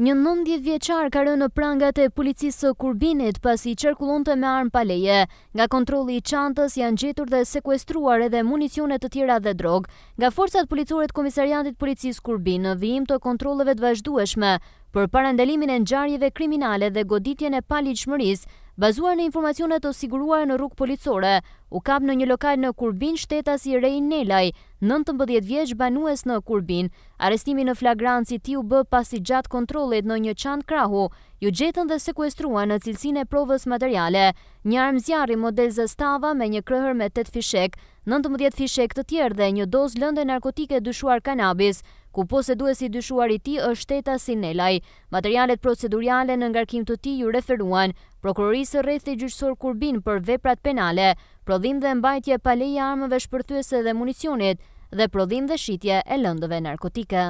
Një 90 vjeqar ka rënë në prangat e policisë kurbinit pasi qërkullon të me armë paleje. Nga kontroli i qantës janë gjetur dhe sekuestruar edhe municionet të tjera dhe drogë. Nga forcat policoret komisariantit policisë kurbin në vijim të kontroleve të vazhdueshme, për parandelimin e njarjeve kriminale dhe goditjen e pali qëmëris, bazuar në informacionet o siguruar në rrugë policore, u kap në një lokal në Kurbin shtetas i Rejn Nelaj, 19 vjeç banues në Kurbin. Arestimi në flagranci ti u bë pasi gjatë kontrolit në një qanë krahu, ju gjetën dhe sekuestruan në cilsin e provës materiale, një armë zjarri model zëstava me një krëhër me 8 fishek, 19 fishek të tjerë dhe një dozë lënde narkotike dyshuar kanabis, ku pose duhe si dyshuar i ti është teta si Materialet proceduriale në ngarkim të ti ju referuan, prokurorisë rreth të gjyqësor kurbin për veprat penale, prodhim dhe mbajtje paleja armëve shpërthuese dhe municionit, dhe prodhim dhe shqitje e lëndëve narkotike.